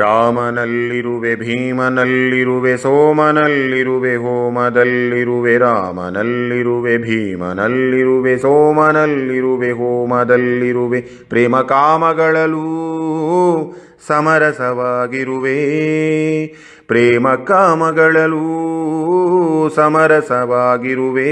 ರಾಮನಲ್ಲಿರುವೆ ಭೀಮನಲ್ಲಿರುವೆ ಸೋಮನಲ್ಲಿರುವೆ ಹೋಮದಲ್ಲಿರುವೆ ರಾಮನಲ್ಲಿರುವೆ ಭೀಮನಲ್ಲಿರುವೆ ಸೋಮನಲ್ಲಿರುವೆ ಹೋಮದಲ್ಲಿರುವೆ ಪ್ರೇಮ ಕಾಮಗಳಲ್ಲೂ ಸಮರಸವಾಗಿರುವೆ ಪ್ರೇಮ ಕಾಮಗಳಲ್ಲೂ ಸಮರಸವಾಗಿರುವೆ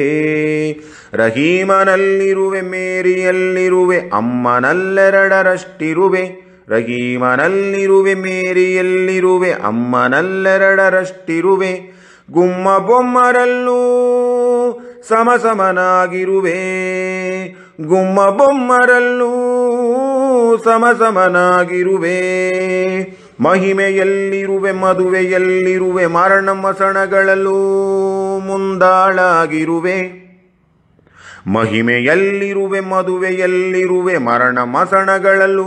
ರಹೀಮನಲ್ಲಿರುವೆ ಮೇರಿಯಲ್ಲಿರುವೆ ಅಮ್ಮನಲ್ಲೆರಡರಷ್ಟಿರುವೆ ರಹೀಮನಲ್ಲಿರುವೆ ಮೇರಿಯಲ್ಲಿರುವೆ ಅಮ್ಮನಲ್ಲೆರಡರಷ್ಟಿರುವೆ ಗುಮ್ಮ ಬೊಮ್ಮರಲ್ಲೂ ಸಮಸಮನಾಗಿರುವೆ ಗುಮ್ಮ ಬೊಮ್ಮರಲ್ಲೂ ಸಮಸಮನಾಗಿರುವೆ ಮಹಿಮೆಯಲ್ಲಿರುವೆ ಮದುವೆಯಲ್ಲಿರುವೆ ಮರಣ ಮಸಣಗಳಲ್ಲೂ ಮುಂದಾಳಾಗಿರುವೆ ಮಹಿಮೆಯಲ್ಲಿರುವೆ ಮದುವೆಯಲ್ಲಿರುವೆ ಮರಣ ಮಸಣಗಳಲ್ಲೂ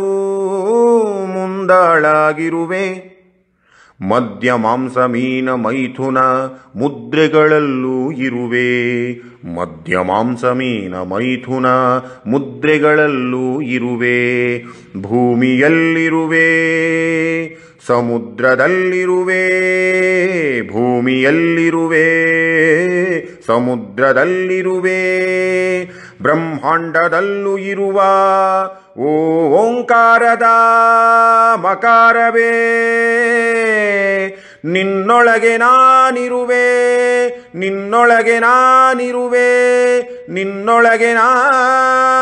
ಮುಂದಾಳಾಗಿರುವೆ ಮದ್ಯ ಮಾಂಸ ಮೀನ ಮೈಥುನ ಮುದ್ರೆಗಳಲ್ಲೂ ಇರುವೆ ಮದ್ಯ ಮಾಂಸ ಮೀನ ಮೈಥುನ ಮುದ್ರೆಗಳಲ್ಲೂ ಇರುವೆ ಭೂಮಿಯಲ್ಲಿರುವೆ ಸಮುದ್ರದಲ್ಲಿರುವೆ ಭೂಮಿಯಲ್ಲಿರುವೆ ಸಮುದ್ರದಲ್ಲಿರುವೆ ಬ್ರಹ್ಮಾಂಡದಲ್ಲೂ ಇರುವ ಓಂಕಾರದ ಮಕಾರವೇ ನಿನ್ನೊಳಗೆ ನಾನಿರುವೆ ನಿನ್ನೊಳಗೆ ನಾನಿರುವೆ ನಿನ್ನೊಳಗೆ ನಾ